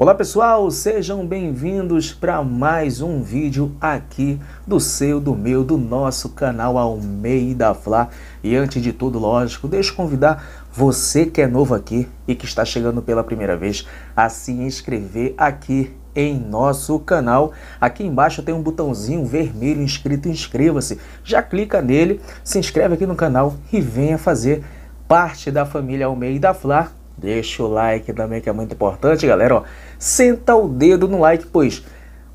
Olá pessoal, sejam bem-vindos para mais um vídeo aqui do seu, do meu, do nosso canal Almeida Flá. E antes de tudo, lógico, eu convidar você que é novo aqui e que está chegando pela primeira vez a se inscrever aqui em nosso canal. Aqui embaixo tem um botãozinho vermelho escrito inscreva-se. Já clica nele, se inscreve aqui no canal e venha fazer parte da família Almeida Flá Deixa o like também que é muito importante, galera. Ó, senta o dedo no like, pois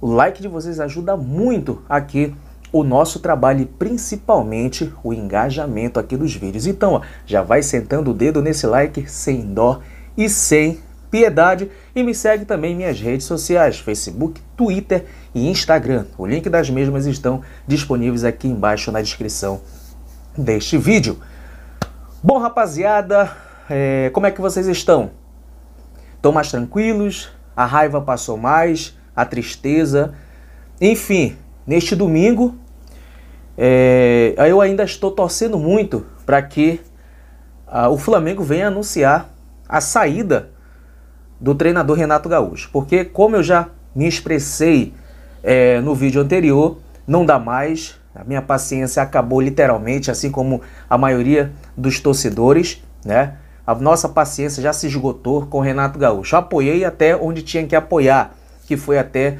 o like de vocês ajuda muito aqui o nosso trabalho e principalmente o engajamento aqui dos vídeos. Então, ó, já vai sentando o dedo nesse like sem dó e sem piedade e me segue também em minhas redes sociais, Facebook, Twitter e Instagram. O link das mesmas estão disponíveis aqui embaixo na descrição deste vídeo. Bom, rapaziada, é, como é que vocês estão? Estão mais tranquilos? A raiva passou mais? A tristeza? Enfim, neste domingo, é, eu ainda estou torcendo muito para que a, ah, o Flamengo venha anunciar a saída do treinador Renato Gaúcho, porque como eu já me expressei é, no vídeo anterior, não dá mais, a minha paciência acabou literalmente, assim como a maioria dos torcedores, né? A nossa paciência já se esgotou com o Renato Gaúcho. Apoiei até onde tinha que apoiar, que foi até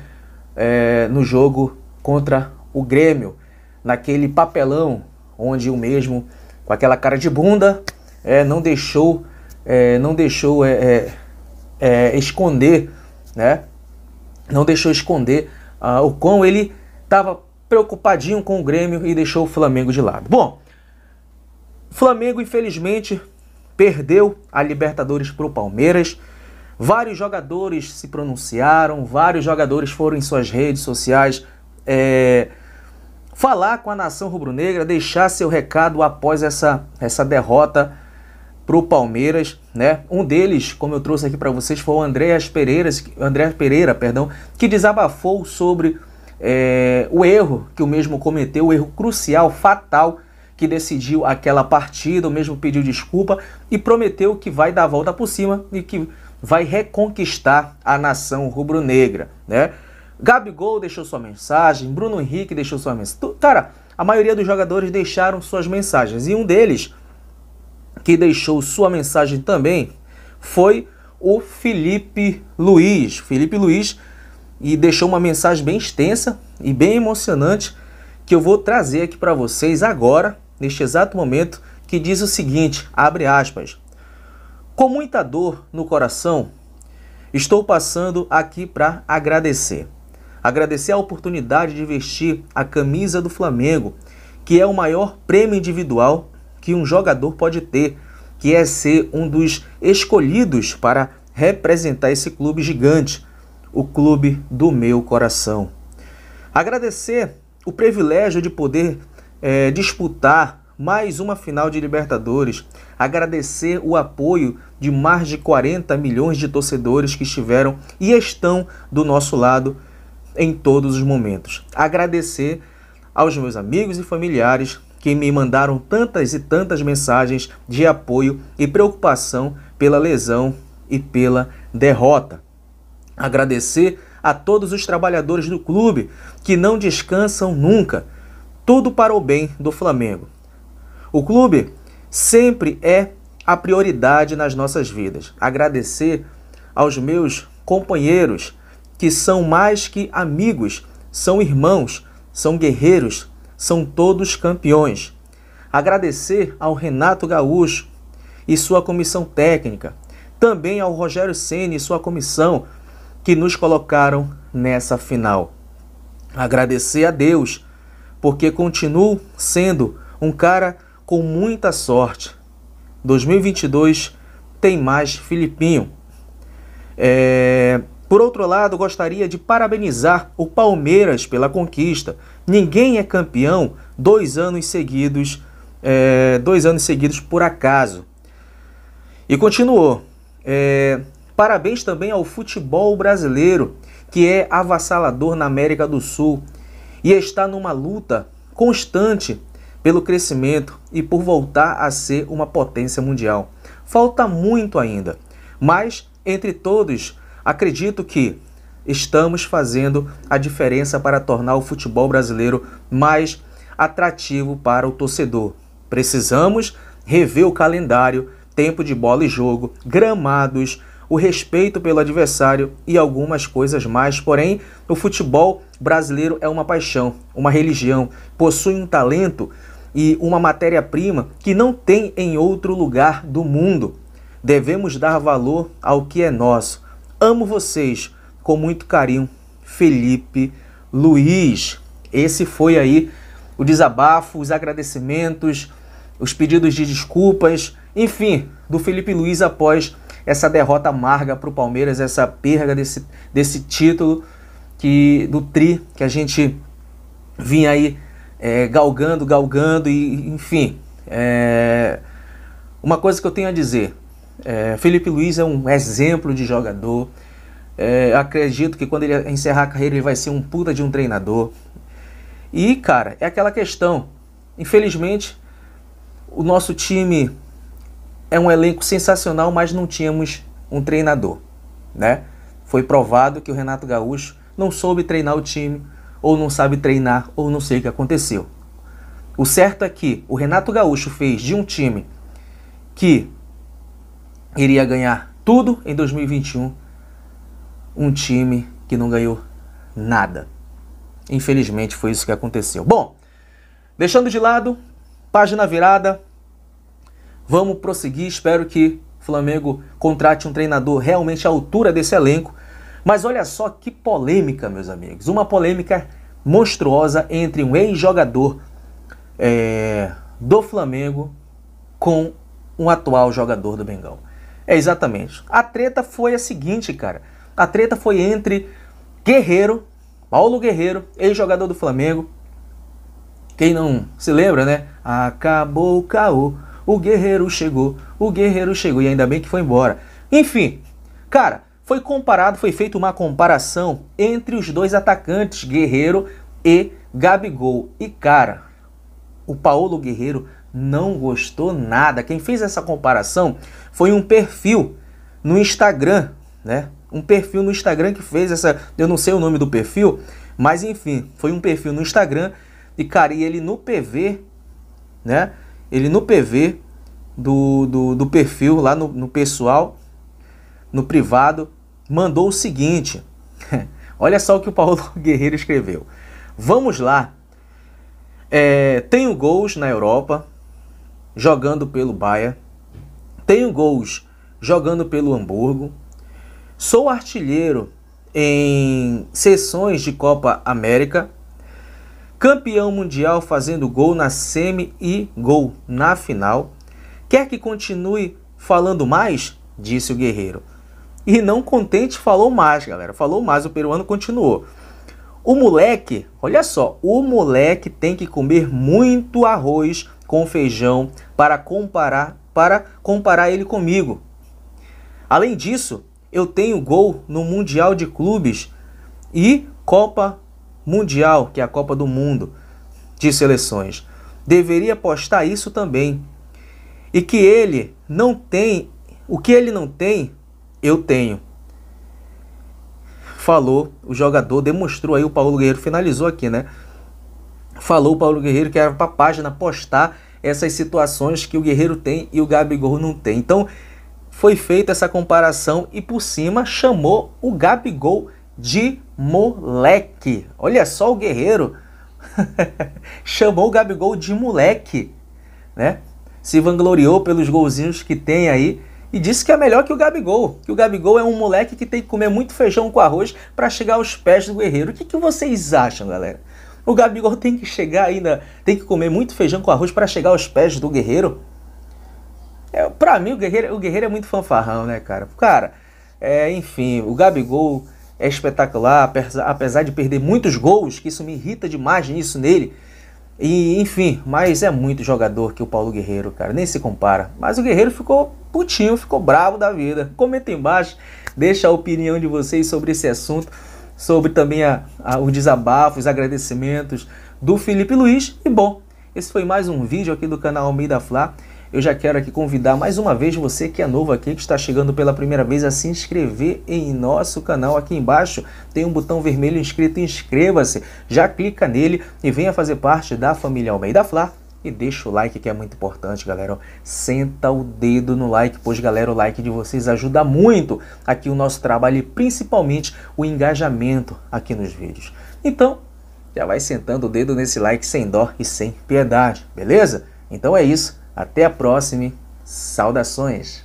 é, no jogo contra o Grêmio, naquele papelão onde o mesmo, com aquela cara de bunda, é, não deixou, é, não deixou é, é, é, esconder, né? Não deixou esconder ah, o quão ele estava preocupadinho com o Grêmio e deixou o Flamengo de lado. Bom, Flamengo infelizmente perdeu a Libertadores para o Palmeiras. Vários jogadores se pronunciaram, vários jogadores foram em suas redes sociais é, falar com a nação rubro-negra, deixar seu recado após essa, essa derrota para o Palmeiras, né? Um deles, como eu trouxe aqui para vocês, foi o Andréas Pereira, André Pereira, perdão, que desabafou sobre é, o erro que o mesmo cometeu, o erro crucial, fatal que decidiu aquela partida, mesmo pediu desculpa e prometeu que vai dar a volta por cima e que vai reconquistar a nação rubro-negra, né? Gabigol deixou sua mensagem, Bruno Henrique deixou sua mensagem. Cara, a maioria dos jogadores deixaram suas mensagens e um deles que deixou sua mensagem também foi o Felipe Luiz. Felipe Luiz e deixou uma mensagem bem extensa e bem emocionante que eu vou trazer aqui para vocês agora neste exato momento, que diz o seguinte: abre aspas. Com muita dor no coração, estou passando aqui para agradecer. Agradecer a oportunidade de vestir a camisa do Flamengo, que é o maior prêmio individual que um jogador pode ter, que é ser um dos escolhidos para representar esse clube gigante, o clube do meu coração. Agradecer o privilégio de poder é, disputar mais uma final de Libertadores, agradecer o apoio de mais de 40 milhões de torcedores que estiveram e estão do nosso lado em todos os momentos. Agradecer aos meus amigos e familiares que me mandaram tantas e tantas mensagens de apoio e preocupação pela lesão e pela derrota. Agradecer a todos os trabalhadores do clube que não descansam nunca tudo para o bem do Flamengo. O clube sempre é a prioridade nas nossas vidas. Agradecer aos meus companheiros que são mais que amigos, são irmãos, são guerreiros, são todos campeões. Agradecer ao Renato Gaúcho e sua comissão técnica, também ao Rogério Ceni e sua comissão que nos colocaram nessa final. Agradecer a Deus porque continuo sendo um cara com muita sorte. 2022 tem mais Filipinho. É... Por outro lado, gostaria de parabenizar o Palmeiras pela conquista. Ninguém é campeão dois anos seguidos, é... dois anos seguidos por acaso. E continuou. É... Parabéns também ao futebol brasileiro, que é avassalador na América do Sul e está numa luta constante pelo crescimento e por voltar a ser uma potência mundial. Falta muito ainda, mas entre todos, acredito que estamos fazendo a diferença para tornar o futebol brasileiro mais atrativo para o torcedor. Precisamos rever o calendário, tempo de bola e jogo, gramados, o respeito pelo adversário e algumas coisas mais. Porém, o futebol brasileiro é uma paixão, uma religião, possui um talento e uma matéria-prima que não tem em outro lugar do mundo. Devemos dar valor ao que é nosso. Amo vocês com muito carinho, Felipe Luiz. Esse foi aí o desabafo, os agradecimentos, os pedidos de desculpas, enfim, do Felipe Luiz após essa derrota amarga para o Palmeiras, essa perda desse, desse título que do tri que a gente vinha aí é, galgando, galgando e enfim. É, uma coisa que eu tenho a dizer, é, Felipe Luiz é um exemplo de jogador. É, acredito que quando ele encerrar a carreira ele vai ser um puta de um treinador. E, cara, é aquela questão. Infelizmente, o nosso time é um elenco sensacional, mas não tínhamos um treinador, né? Foi provado que o Renato Gaúcho não soube treinar o time, ou não sabe treinar, ou não sei o que aconteceu. O certo é que o Renato Gaúcho fez de um time que iria ganhar tudo em 2021, um time que não ganhou nada. Infelizmente foi isso que aconteceu. Bom, deixando de lado, página virada, Vamos prosseguir, espero que o Flamengo contrate um treinador realmente à altura desse elenco. Mas olha só que polêmica, meus amigos. Uma polêmica monstruosa entre um ex-jogador é, do Flamengo com um atual jogador do Bengão. É exatamente. A treta foi a seguinte, cara. A treta foi entre Guerreiro, Paulo Guerreiro, ex-jogador do Flamengo. Quem não se lembra, né? Acabou o caô. O guerreiro chegou, o guerreiro chegou e ainda bem que foi embora. Enfim, cara, foi comparado, foi feita uma comparação entre os dois atacantes, Guerreiro e Gabigol. E cara, o Paulo Guerreiro não gostou nada. Quem fez essa comparação foi um perfil no Instagram, né? Um perfil no Instagram que fez essa, eu não sei o nome do perfil, mas enfim, foi um perfil no Instagram e cara, e ele no PV, né? ele no PV do, do, do perfil, lá no, no pessoal, no privado, mandou o seguinte. Olha só o que o Paulo Guerreiro escreveu. Vamos lá. É, tenho gols na Europa, jogando pelo Bahia. Tenho gols jogando pelo Hamburgo. Sou artilheiro em sessões de Copa América campeão mundial fazendo gol na semi e gol na final. Quer que continue falando mais? disse o guerreiro. E não contente, falou mais, galera. Falou mais, o peruano continuou. O moleque, olha só, o moleque tem que comer muito arroz com feijão para comparar, para comparar ele comigo. Além disso, eu tenho gol no Mundial de Clubes e Copa mundial, que é a Copa do Mundo de seleções. Deveria postar isso também. E que ele não tem, o que ele não tem, eu tenho. Falou o jogador, demonstrou aí o Paulo Guerreiro, finalizou aqui, né? Falou o Paulo Guerreiro que era para a página postar essas situações que o Guerreiro tem e o Gabigol não tem. Então, foi feita essa comparação e por cima chamou o Gabigol de moleque. Olha só o guerreiro. Chamou o Gabigol de moleque, né? Se vangloriou pelos golzinhos que tem aí e disse que é melhor que o Gabigol, que o Gabigol é um moleque que tem que comer muito feijão com arroz para chegar aos pés do guerreiro. O que, que vocês acham, galera? O Gabigol tem que chegar ainda, tem que comer muito feijão com arroz para chegar aos pés do guerreiro? É, para mim, o guerreiro, o guerreiro é muito fanfarrão, né, cara? Cara, é, enfim, o Gabigol é espetacular, apesar de perder muitos gols, que isso me irrita demais nisso nele. E enfim, mas é muito jogador que o Paulo Guerreiro, cara, nem se compara. Mas o Guerreiro ficou putinho, ficou bravo da vida. Comenta embaixo, deixa a opinião de vocês sobre esse assunto, sobre também a, a, o desabafo, os agradecimentos do Felipe Luiz. E bom, esse foi mais um vídeo aqui do canal da Flá eu já quero aqui convidar mais uma vez você que é novo aqui, que está chegando pela primeira vez, a se inscrever em nosso canal. Aqui embaixo tem um botão vermelho inscrito, inscreva-se. Já clica nele e venha fazer parte da família Almeida Flá e deixa o like que é muito importante, galera. Senta o dedo no like, pois, galera, o like de vocês ajuda muito aqui o nosso trabalho e principalmente o engajamento aqui nos vídeos. Então, já vai sentando o dedo nesse like sem dó e sem piedade, beleza? Então é isso. Até a próxima. Saudações!